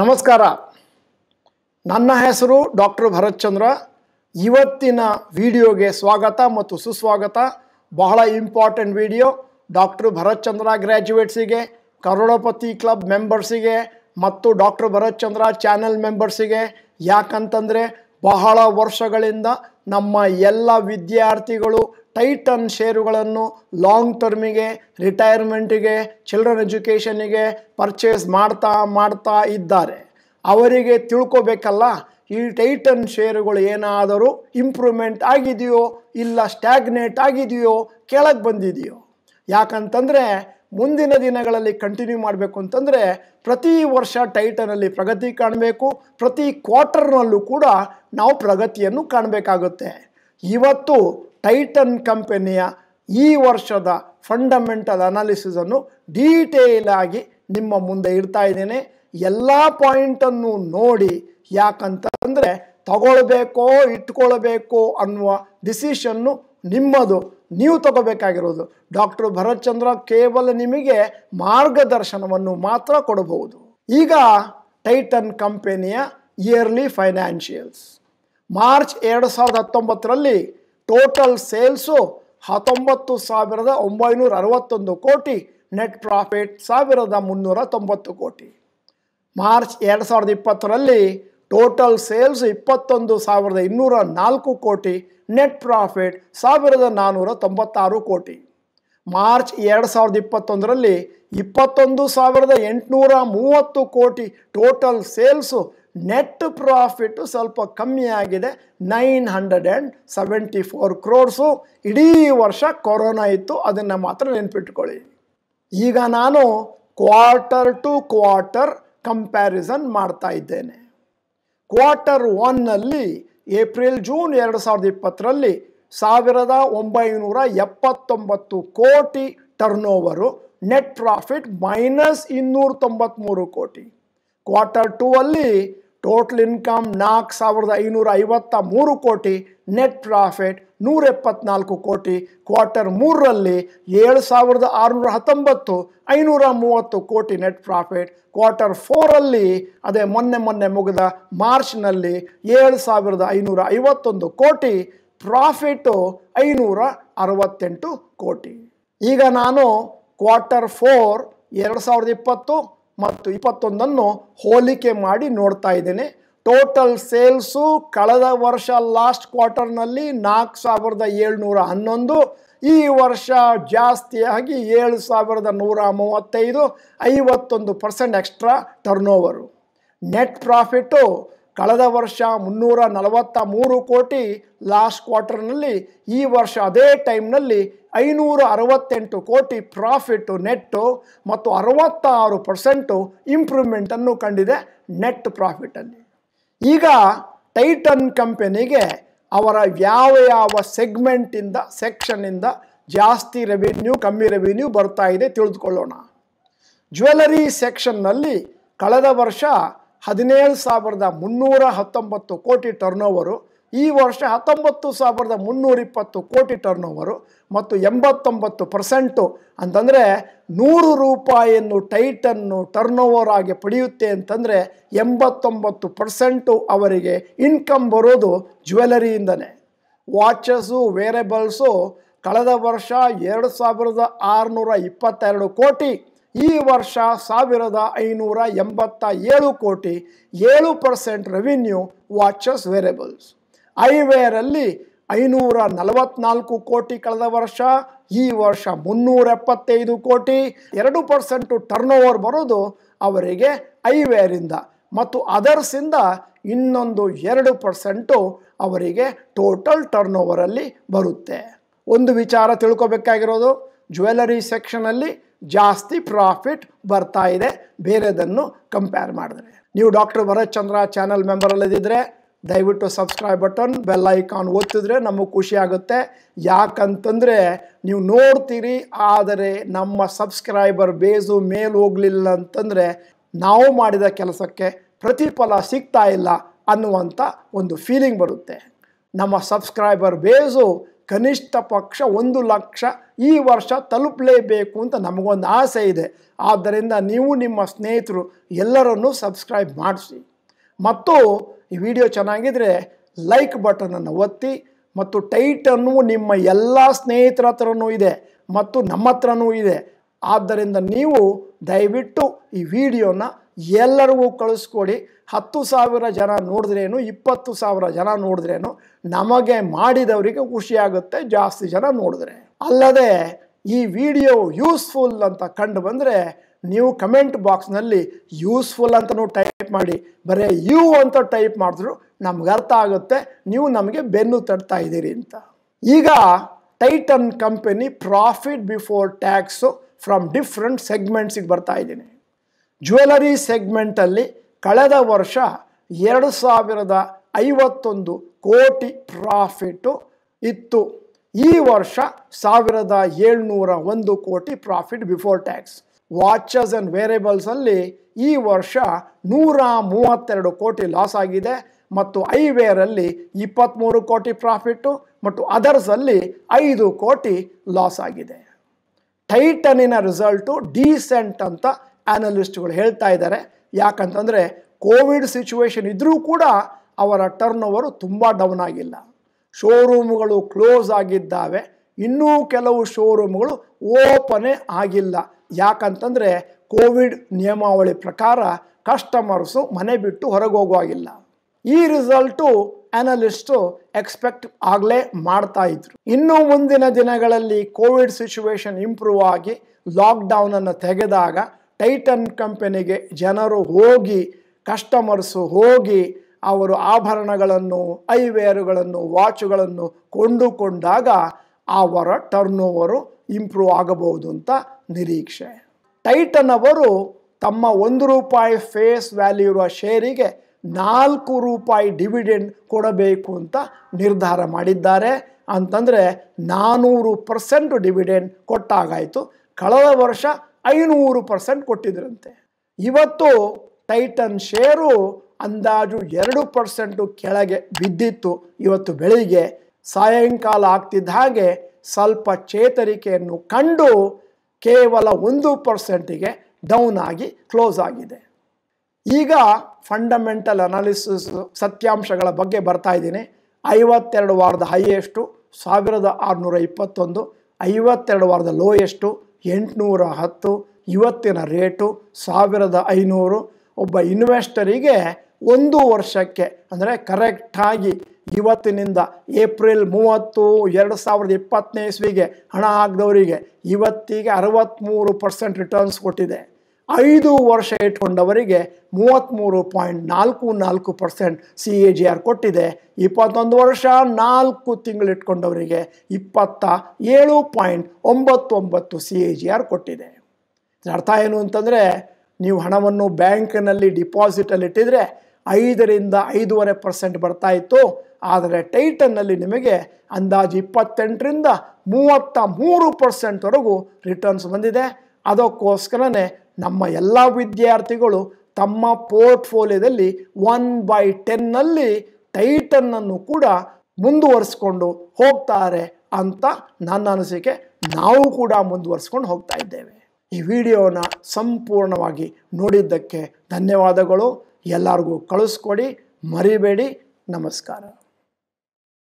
ನಮಸ್ಕಾರ ನನ್ನ ಹೆಸರು ಡಾಕ್ಟರ್ ಭರತ್ ಚಂದ್ರ ಇವತ್ತಿನ ವಿಡಿಯೋಗೆ ಸ್ವಾಗತ ಮತ್ತು ಸುಸ್ವಾಗತ ಬಹಳ important video doctor Bharath Chandra ಗ್ರ್ಯಾಜುಯೇಟ್ಸಿಗೆ ಕರೋಡಪತಿ ಕ್ಲಬ್ ಮೆಂಬರ್ಸಿಗೆ ಮತ್ತು ಡಾಕ್ಟರ್ ಭರತ್ ಚಂದ್ರ ಚಾನೆಲ್ ಮೆಂಬರ್ಸಿಗೆ ಯಾಕಂತಂದರೆ ಬಹಳ ವರ್ಷಗಳಿಂದ ನಮ್ಮ ಎಲ್ಲ ವಿದ್ಯಾರ್ಥಿಗಳು ಟೈಟನ್ ಶೇರುಗಳನ್ನು ಲಾಂಗ್ ಟರ್ಮಿಗೆ ರಿಟೈರ್ಮೆಂಟಿಗೆ ಚಿಲ್ಡ್ರನ್ ಎಜುಕೇಷನಿಗೆ ಪರ್ಚೇಸ್ ಮಾಡ್ತಾ ಮಾಡ್ತಾ ಇದ್ದಾರೆ ಅವರಿಗೆ ತಿಳ್ಕೋಬೇಕಲ್ಲ ಈ ಟೈಟನ್ ಶೇರುಗಳು ಏನಾದರೂ ಇಂಪ್ರೂವ್ಮೆಂಟ್ ಆಗಿದೆಯೋ ಇಲ್ಲ ಸ್ಟ್ಯಾಗ್ನೇಟ್ ಆಗಿದೆಯೋ ಕೆಳಗೆ ಬಂದಿದೆಯೋ ಯಾಕಂತಂದರೆ ಮುಂದಿನ ದಿನಗಳಲ್ಲಿ ಕಂಟಿನ್ಯೂ ಮಾಡಬೇಕು ಅಂತಂದರೆ ಪ್ರತಿ ವರ್ಷ ಟೈಟನಲ್ಲಿ ಪ್ರಗತಿ ಕಾಣಬೇಕು ಪ್ರತಿ ಕ್ವಾರ್ಟರ್ನಲ್ಲೂ ಕೂಡ ನಾವು ಪ್ರಗತಿಯನ್ನು ಕಾಣಬೇಕಾಗುತ್ತೆ ಇವತ್ತು ಟೈಟನ್ ಕಂಪನಿಯ ಈ ವರ್ಷದ ಫಂಡಮೆಂಟಲ್ ಅನಾಲಿಸನ್ನು ಡೀಟೇಲ್ ಆಗಿ ನಿಮ್ಮ ಮುಂದೆ ಇಡ್ತಾ ಇದ್ದೇನೆ ಎಲ್ಲ ಪಾಯಿಂಟನ್ನು ನೋಡಿ ಯಾಕಂತಂದರೆ ತಗೊಳ್ಬೇಕೋ ಇಟ್ಕೊಳ್ಬೇಕೋ ಅನ್ನುವ ಡಿಸಿಷನ್ನು ನಿಮ್ಮದು ನೀವು ತಗೋಬೇಕಾಗಿರೋದು ಡಾಕ್ಟರ್ ಭರತ್ಚಂದ್ರ ಕೇವಲ ನಿಮಗೆ ಮಾರ್ಗದರ್ಶನವನ್ನು ಮಾತ್ರ ಕೊಡಬಹುದು ಈಗ ಟೈಟನ್ ಕಂಪೆನಿಯ ಇಯರ್ಲಿ ಫೈನಾನ್ಷಿಯಲ್ಸ್ ಮಾರ್ಚ್ ಎರಡು ಸಾವಿರದ ಹತ್ತೊಂಬತ್ತರಲ್ಲಿ ಟೋಟಲ್ ಸೇಲ್ಸು ಹತ್ತೊಂಬತ್ತು ಸಾವಿರದ ಒಂಬೈನೂರ ಅರವತ್ತೊಂದು ಕೋಟಿ ನೆಟ್ ಪ್ರಾಫಿಟ್ ಸಾವಿರದ ಮುನ್ನೂರ ತೊಂಬತ್ತು ಕೋಟಿ ಮಾರ್ಚ್ ಎರಡು ಸಾವಿರದ ಇಪ್ಪತ್ತರಲ್ಲಿ ಟೋಟಲ್ ಸೇಲ್ಸ್ ಇಪ್ಪತ್ತೊಂದು ಸಾವಿರದ ಇನ್ನೂರ ನಾಲ್ಕು ಕೋಟಿ ನೆಟ್ ಪ್ರಾಫಿಟ್ ಸಾವಿರದ ನಾನ್ನೂರ ತೊಂಬತ್ತಾರು ಕೋಟಿ ಮಾರ್ಚ್ ಎರಡು ಸಾವಿರದ ಇಪ್ಪತ್ತೊಂದರಲ್ಲಿ ಇಪ್ಪತ್ತೊಂದು ಸಾವಿರದ ಎಂಟುನೂರ ಮೂವತ್ತು ಕೋಟಿ ಟೋಟಲ್ ಸೇಲ್ಸು ನೆಟ್ ಪ್ರಾಫಿಟ್ಟು ಸ್ವಲ್ಪ ಕಮ್ಮಿ ಆಗಿದೆ nine hundred and seventy four crores ಇಡೀ ವರ್ಷ ಕೊರೋನಾ ಇತ್ತು ಅದನ್ನು ಮಾತ್ರ ನೆನಪಿಟ್ಕೊಳ್ಳಿ ಈಗ ನಾನು ಕ್ವಾರ್ಟರ್ ಟು ಕ್ವಾರ್ಟರ್ ಕಂಪ್ಯಾರಿಸನ್ ಮಾಡ್ತಾ ಇದ್ದೇನೆ ಕ್ವಾರ್ಟರ್ ಒನ್ನಲ್ಲಿ ಏಪ್ರಿಲ್ ಜೂನ್ ಎರಡು ಸಾವಿರದ ಇಪ್ಪತ್ತರಲ್ಲಿ ಸಾವಿರದ ಒಂಬೈನೂರ ಎಪ್ಪತ್ತೊಂಬತ್ತು ಕೋಟಿ turnover net profit minus ಇನ್ನೂರ ತೊಂಬತ್ತ್ಮೂರು ಕೋಟಿ ಕ್ವಾರ್ಟರ್ ಟೂ ಅಲ್ಲಿ ಟೋಟಲ್ ಇನ್ಕಮ್ ನಾಲ್ಕು ಸಾವಿರದ ಐನೂರ ಐವತ್ತ ಮೂರು ಕೋಟಿ ನೆಟ್ ಪ್ರಾಫಿಟ್ ನೂರ ಎಪ್ಪತ್ನಾಲ್ಕು ಕೋಟಿ ಕ್ವಾರ್ಟರ್ ಮೂರರಲ್ಲಿ ಏಳು ಸಾವಿರದ ಆರುನೂರ ಹತ್ತೊಂಬತ್ತು ಐನೂರ ಮೂವತ್ತು ಕೋಟಿ ನೆಟ್ ಪ್ರಾಫಿಟ್ ಕ್ವಾರ್ಟರ್ ಫೋರಲ್ಲಿ ಅದೇ ಮೊನ್ನೆ ಮೊನ್ನೆ ಮುಗಿದ ಮಾರ್ಚ್ನಲ್ಲಿ ಏಳು ಸಾವಿರದ ಐನೂರ ಐವತ್ತೊಂದು ಕೋಟಿ ಪ್ರಾಫಿಟು ಐನೂರ ಅರವತ್ತೆಂಟು ಕೋಟಿ ಈಗ ನಾನು ಕ್ವಾರ್ಟರ್ ಫೋರ್ ಎರಡು ಸಾವಿರದ ಇಪ್ಪತ್ತು ಮತ್ತು ಇಪ್ಪತ್ತೊಂದನ್ನು ಹೋಲಿಕೆ ಮಾಡಿ ನೋಡ್ತಾ ಇದ್ದೇನೆ ಟೋಟಲ್ ಸೇಲ್ಸು ಕಳೆದ ವರ್ಷ ಲಾಸ್ಟ್ ಕ್ವಾರ್ಟರ್ನಲ್ಲಿ ನಾಲ್ಕು ಸಾವಿರದ ಏಳ್ನೂರ ಹನ್ನೊಂದು ಈ ವರ್ಷ ಜಾಸ್ತಿಯಾಗಿ ಏಳು ಸಾವಿರದ ನೂರ ಮೂವತ್ತೈದು ಐವತ್ತೊಂದು percent extra turnover net profit ಕಳೆದ ವರ್ಷ ಮುನ್ನೂರ ನಲವತ್ತ ಮೂರು ಕೋಟಿ ಲಾಸ್ಟ್ ಕ್ವಾರ್ಟರ್ನಲ್ಲಿ ಈ ವರ್ಷ ಅದೇ ಟೈಮ್ನಲ್ಲಿ ಐನೂರ ಅರವತ್ತೆಂಟು ಕೋಟಿ ಪ್ರಾಫಿಟ್ಟು ನೆಟ್ಟು ಮತ್ತು ಅರವತ್ತಾರು ಪರ್ಸೆಂಟು ಇಂಪ್ರೂವ್ಮೆಂಟನ್ನು ಕಂಡಿದೆ ನೆಟ್ ಪ್ರಾಫಿಟಲ್ಲಿ ಈಗ ಟೈಟನ್ ಕಂಪೆನಿಗೆ ಅವರ ಯಾವ ಯಾವ ಸೆಗ್ಮೆಂಟಿಂದ ಸೆಕ್ಷನ್ನಿಂದ ಜಾಸ್ತಿ ರೆವಿನ್ಯೂ ಕಮ್ಮಿ ರೆವಿನ್ಯೂ ಬರ್ತಾ ಇದೆ ತಿಳಿದುಕೊಳ್ಳೋಣ ಜ್ಯುವೆಲರಿ ಸೆಕ್ಷನ್ನಲ್ಲಿ ಕಳೆದ ವರ್ಷ ಹದಿನೇಳು ಸಾವಿರದ ಮುನ್ನೂರ ಹತ್ತೊಂಬತ್ತು ಕೋಟಿ ಟರ್ನೋವರು ಈ ವರ್ಷ ಹತ್ತೊಂಬತ್ತು ಸಾವಿರದ ಮುನ್ನೂರಿಪ್ಪತ್ತು ಕೋಟಿ ಟರ್ನೋವರು ಮತ್ತು ಎಂಬತ್ತೊಂಬತ್ತು ಪರ್ಸೆಂಟು ಅಂತಂದರೆ ನೂರು ರೂಪಾಯಿಯನ್ನು ಟೈಟನ್ನು ಟರ್ನೋವರ್ ಆಗಿ ಪಡೆಯುತ್ತೆ ಅಂತಂದರೆ ಎಂಬತ್ತೊಂಬತ್ತು ಪರ್ಸೆಂಟು ಅವರಿಗೆ ಇನ್ಕಮ್ ಬರೋದು ಜ್ಯುವೆಲರಿಯಿಂದನೇ ವಾಚಸ್ಸು ವೇರೇಬಲ್ಸು ಕಳೆದ ವರ್ಷ ಎರಡು ಸಾವಿರದ ಆರುನೂರ ಇಪ್ಪತ್ತೆರಡು ಕೋಟಿ ಈ ವರ್ಷ ಸಾವಿರದ ಐನೂರ ಎಂಬತ್ತ ಏಳು ಕೋಟಿ ಏಳು ಪರ್ಸೆಂಟ್ ರೆವಿನ್ಯೂ ವಾಚಸ್ ವೇರಿಯಬಲ್ಸ್ ಐವೇರಲ್ಲಿ ಐನೂರ ನಲವತ್ನಾಲ್ಕು ಕೋಟಿ ಕಳೆದ ವರ್ಷ ಈ ವರ್ಷ ಮುನ್ನೂರ ಎಪ್ಪತ್ತೈದು ಕೋಟಿ ಎರಡು ಪರ್ಸೆಂಟು ಟರ್ನ್ ಓವರ್ ಬರೋದು ಅವರಿಗೆ ಐವೇರಿಂದ ಮತ್ತು ಅದರ್ಸಿಂದ ಇನ್ನೊಂದು ಎರಡು ಪರ್ಸೆಂಟು ಅವರಿಗೆ ಟೋಟಲ್ ಟರ್ನ್ ಓವರಲ್ಲಿ ಬರುತ್ತೆ ಒಂದು ವಿಚಾರ ತಿಳ್ಕೊಬೇಕಾಗಿರೋದು ಜ್ಯುವೆಲರಿ ಸೆಕ್ಷನಲ್ಲಿ ಜಾಸ್ತಿ ಪ್ರಾಫಿಟ್ ಬರ್ತಾ ಇದೆ ಬೇರೆದನ್ನು ಕಂಪೇರ್ ಮಾಡಿದ್ರೆ ನೀವು ಡಾಕ್ಟರ್ ಭರತ್ ಚಂದ್ರ ಚಾನಲ್ ಮೆಂಬರಲ್ಲಿದ್ದರೆ ದಯವಿಟ್ಟು ಸಬ್ಸ್ಕ್ರೈಬ್ ಬಟನ್ ಬೆಲ್ ಐಕಾನ್ ಓದ್ತಿದ್ರೆ ನಮಗೆ ಖುಷಿ ಆಗುತ್ತೆ ಯಾಕಂತಂದರೆ ನೀವು ನೋಡ್ತೀರಿ ಆದರೆ ನಮ್ಮ ಸಬ್ಸ್ಕ್ರೈಬರ್ ಬೇಸು ಮೇಲ್ ಹೋಗಲಿಲ್ಲ ಅಂತಂದರೆ ನಾವು ಮಾಡಿದ ಕೆಲಸಕ್ಕೆ ಪ್ರತಿಫಲ ಸಿಗ್ತಾ ಇಲ್ಲ ಅನ್ನುವಂಥ ಒಂದು ಫೀಲಿಂಗ್ ಬರುತ್ತೆ ನಮ್ಮ ಸಬ್ಸ್ಕ್ರೈಬರ್ ಬೇಸು ಕನಿಷ್ಠ ಪಕ್ಷ ಒಂದು ಲಕ್ಷ ಈ ವರ್ಷ ತಲುಪಲೇಬೇಕು ಅಂತ ನಮಗೊಂದು ಆಸೆ ಇದೆ ಆದ್ದರಿಂದ ನೀವು ನಿಮ್ಮ ಸ್ನೇಹಿತರು ಎಲ್ಲರನ್ನೂ ಸಬ್ಸ್ಕ್ರೈಬ್ ಮಾಡಿಸಿ ಮತ್ತು ಈ ವಿಡಿಯೋ ಚೆನ್ನಾಗಿದ್ದರೆ ಲೈಕ್ ಬಟನನ್ನು ಒತ್ತಿ ಮತ್ತು ಟೈಟನ್ನು ನಿಮ್ಮ ಎಲ್ಲ ಸ್ನೇಹಿತರ ಹತ್ರನೂ ಇದೆ ಮತ್ತು ನಮ್ಮ ಹತ್ರನೂ ಇದೆ ಆದ್ದರಿಂದ ನೀವು ದಯವಿಟ್ಟು ಈ ವಿಡಿಯೋನ ಎಲ್ಲರಿಗೂ ಕಳಿಸ್ಕೊಡಿ ಹತ್ತು ಸಾವಿರ ಜನ ನೋಡಿದ್ರೇನು ಇಪ್ಪತ್ತು ಸಾವಿರ ಜನ ನೋಡಿದ್ರೇನು ನಮಗೆ ಮಾಡಿದವರಿಗೆ ಖುಷಿಯಾಗುತ್ತೆ ಜಾಸ್ತಿ ಜನ ನೋಡಿದ್ರೆ ಅಲ್ಲದೆ ಈ ವಿಡಿಯೋ ಯೂಸ್ಫುಲ್ ಅಂತ ಕಂಡು ಬಂದರೆ ನೀವು ಕಮೆಂಟ್ ಬಾಕ್ಸ್ನಲ್ಲಿ ಯೂಸ್ಫುಲ್ ಅಂತಲೂ ಟೈಪ್ ಮಾಡಿ ಬರೀ ಯು ಅಂತ ಟೈಪ್ ಮಾಡಿದ್ರು ನಮ್ಗೆ ಅರ್ಥ ಆಗುತ್ತೆ ನೀವು ನಮಗೆ ಬೆನ್ನು ತಡ್ತಾ ಇದ್ದೀರಿ ಅಂತ ಈಗ Titan company profit before tax from different ಸೆಗ್ಮೆಂಟ್ಸಿಗೆ ಬರ್ತಾ ಇದ್ದೀನಿ ಜ್ಯುವೆಲರಿ ಸೆಗ್ಮೆಂಟಲ್ಲಿ ಕಳೆದ ವರ್ಷ ಎರಡು ಸಾವಿರದ ಐವತ್ತೊಂದು ಕೋಟಿ ಪ್ರಾಫಿಟ್ಟು ಇತ್ತು ಈ ವರ್ಷ ಸಾವಿರದ ಏಳ್ನೂರ ಒಂದು ಕೋಟಿ profit before tax watches and ವೇರಿಯಬಲ್ಸಲ್ಲಿ ಈ ವರ್ಷ ನೂರ ಮೂವತ್ತೆರಡು ಕೋಟಿ ಲಾಸ್ ಆಗಿದೆ ಮತ್ತು ಐವೇರಲ್ಲಿ ಇಪ್ಪತ್ತ್ಮೂರು ಕೋಟಿ ಪ್ರಾಫಿಟ್ಟು ಮತ್ತು ಅದರ್ಸಲ್ಲಿ ಐದು ಕೋಟಿ ಲಾಸ್ ಆಗಿದೆ ಟೈಟನಿನ ರಿಸಲ್ಟು ಡೀಸೆಂಟ್ ಅಂತ ಆ್ಯನಲಿಸ್ಟ್ಗಳು ಹೇಳ್ತಾ ಇದ್ದಾರೆ ಯಾಕಂತಂದರೆ ಕೋವಿಡ್ ಸಿಚುವೇಶನ್ ಇದ್ದರೂ ಕೂಡ ಅವರ ಟರ್ನ್ ಓವರು ತುಂಬ ಡೌನ್ ಆಗಿಲ್ಲ ಶೋರೂಮ್ಗಳು ಕ್ಲೋಸ್ ಆಗಿದ್ದಾವೆ ಇನ್ನೂ ಕೆಲವು ಶೋರೂಮ್ಗಳು ಓಪನೇ ಆಗಿಲ್ಲ ಯಾಕಂತಂದರೆ ಕೋವಿಡ್ ನಿಯಮಾವಳಿ ಪ್ರಕಾರ ಕಸ್ಟಮರ್ಸು ಮನೆ ಬಿಟ್ಟು ಹೊರಗೆ ಹೋಗುವಾಗಿಲ್ಲ ಈ ರಿಸಲ್ಟು ಆ್ಯನಲಿಸ್ಟು ಎಕ್ಸ್ಪೆಕ್ಟ್ ಆಗಲೇ ಮಾಡ್ತಾ ಇದ್ರು ಇನ್ನು ಮುಂದಿನ ದಿನಗಳಲ್ಲಿ ಕೋವಿಡ್ ಸಿಚುವೇಶನ್ ಇಂಪ್ರೂವ್ ಆಗಿ ಲಾಕ್ಡೌನನ್ನು ತೆಗೆದಾಗ ಟೈಟನ್ ಕಂಪನಿಗೆ ಜನರು ಹೋಗಿ ಕಸ್ಟಮರ್ಸು ಹೋಗಿ ಅವರು ಆಭರಣಗಳನ್ನು ಐವೇರುಗಳನ್ನು ವಾಚುಗಳನ್ನು ಕೊಂಡುಕೊಂಡಾಗ ಅವರ ಟರ್ನ್ ಓವರು ಇಂಪ್ರೂವ್ ಆಗಬಹುದು ಅಂತ ನಿರೀಕ್ಷೆ ಟೈಟನ್ ಅವರು ತಮ್ಮ ಒಂದು ರೂಪಾಯಿ ಫೇಸ್ ವ್ಯಾಲ್ಯೂ ಇರುವ ಶೇರಿಗೆ ನಾಲ್ಕು ರೂಪಾಯಿ ಡಿವಿಡೆಂಡ್ ಕೊಡಬೇಕು ಅಂತ ನಿರ್ಧಾರ ಮಾಡಿದ್ದಾರೆ ಅಂತಂದರೆ ನಾನ್ನೂರು ಪರ್ಸೆಂಟ್ ಡಿವಿಡೆಂಡ್ ಕೊಟ್ಟಾಗಾಯಿತು ಕಳೆದ ವರ್ಷ ಐನೂರು ಪರ್ಸೆಂಟ್ ಕೊಟ್ಟಿದ್ರಂತೆ ಇವತ್ತು ಟೈಟನ್ ಶೇರು ಅಂದಾಜು ಎರಡು ಪರ್ಸೆಂಟು ಕೆಳಗೆ ಬಿದ್ದಿತ್ತು ಇವತ್ತು ಬೆಳಿಗ್ಗೆ ಸಾಯಂಕಾಲ ಆಗ್ತಿದ್ದ ಹಾಗೆ ಸ್ವಲ್ಪ ಚೇತರಿಕೆಯನ್ನು ಕಂಡು ಕೇವಲ ಒಂದು ಪರ್ಸೆಂಟಿಗೆ ಡೌನ್ ಆಗಿ ಕ್ಲೋಸ್ ಆಗಿದೆ ಈಗ ಫಂಡಮೆಂಟಲ್ ಅನಾಲಿಸಿಸ್ ಸತ್ಯಾಂಶಗಳ ಬಗ್ಗೆ ಬರ್ತಾ ಇದ್ದೀನಿ ಐವತ್ತೆರಡು ವಾರದ ಹೈ ಸಾವಿರದ ಆರುನೂರ ಇಪ್ಪತ್ತೊಂದು ಐವತ್ತೆರಡು ವಾರದ ಲೋ ಎಷ್ಟು ಎಂಟುನೂರ ಹತ್ತು ಇವತ್ತಿನ ರೇಟು ಸಾವಿರದ ಐನೂರು ಒಬ್ಬ ಇನ್ವೆಸ್ಟರಿಗೆ ಒಂದು ವರ್ಷಕ್ಕೆ ಅಂದರೆ ಕರೆಕ್ಟಾಗಿ ಇವತ್ತಿನಿಂದ ಏಪ್ರಿಲ್ ಮೂವತ್ತು ಎರಡು ಸಾವಿರದ ಇಪ್ಪತ್ತನೇ ಇಸ್ವಿಗೆ ಹಣ ಹಾಕಿದವರಿಗೆ ಇವತ್ತಿಗೆ ಅರವತ್ತ್ಮೂರು ಪರ್ಸೆಂಟ್ ರಿಟರ್ನ್ಸ್ ಕೊಟ್ಟಿದೆ ಐದು ವರ್ಷ ಇಟ್ಕೊಂಡವರಿಗೆ ಮೂವತ್ತ್ಮೂರು ಪಾಯಿಂಟ್ ನಾಲ್ಕು ನಾಲ್ಕು percent C A G R ಕೊಟ್ಟಿದೆ ಇಪ್ಪತ್ತೊಂದು ವರ್ಷ ನಾಲ್ಕು ತಿಂಗಳು ಇಟ್ಕೊಂಡವರಿಗೆ ಇಪ್ಪತ್ತ ಏಳು ಪಾಯಿಂಟ್ ಒಂಬತ್ತೊಂಬತ್ತು ಸಿ ಎ ಜಿ ಆರ್ ಕೊಟ್ಟಿದೆ ಅರ್ಥ ಏನು ಅಂತಂದರೆ ನೀವು ಹಣವನ್ನು ಬ್ಯಾಂಕ್ನಲ್ಲಿ ಡಿಪಾಸಿಟಲ್ಲಿ ಇಟ್ಟಿದರೆ ಐದರಿಂದ ಐದೂವರೆ ಪರ್ಸೆಂಟ್ ಬರ್ತಾ ಇತ್ತು ಆದರೆ ಟೈಟನ್ನಲ್ಲಿ ನಿಮಗೆ ಅಂದಾಜು ಇಪ್ಪತ್ತೆಂಟರಿಂದ ಮೂವತ್ತ ಮೂರು ಪರ್ಸೆಂಟ್ವರೆಗೂ ರಿಟರ್ನ್ಸ್ ಬಂದಿದೆ ಅದಕ್ಕೋಸ್ಕರನೇ ನಮ್ಮ ಎಲ್ಲ ವಿದ್ಯಾರ್ಥಿಗಳು ತಮ್ಮ ಪೋರ್ಟ್ಫೋಲಿಯೋದಲ್ಲಿ ಒನ್ ಬೈ ಟೆನ್ನಲ್ಲಿ ಟೈಟನ್ನನ್ನು ಕೂಡ ಮುಂದುವರಿಸ್ಕೊಂಡು ಹೋಗ್ತಾರೆ ಅಂತ ನನ್ನ ಅನಿಸಿಕೆ ನಾವು ಕೂಡ ಮುಂದುವರಿಸ್ಕೊಂಡು ಹೋಗ್ತಾ ಇದ್ದೇವೆ ಈ ವಿಡಿಯೋನ ಸಂಪೂರ್ಣವಾಗಿ ನೋಡಿದ್ದಕ್ಕೆ ಧನ್ಯವಾದಗಳು ಎಲ್ಲರಿಗೂ ಕಳಿಸ್ಕೊಡಿ ಮರಿಬೇಡಿ ನಮಸ್ಕಾರ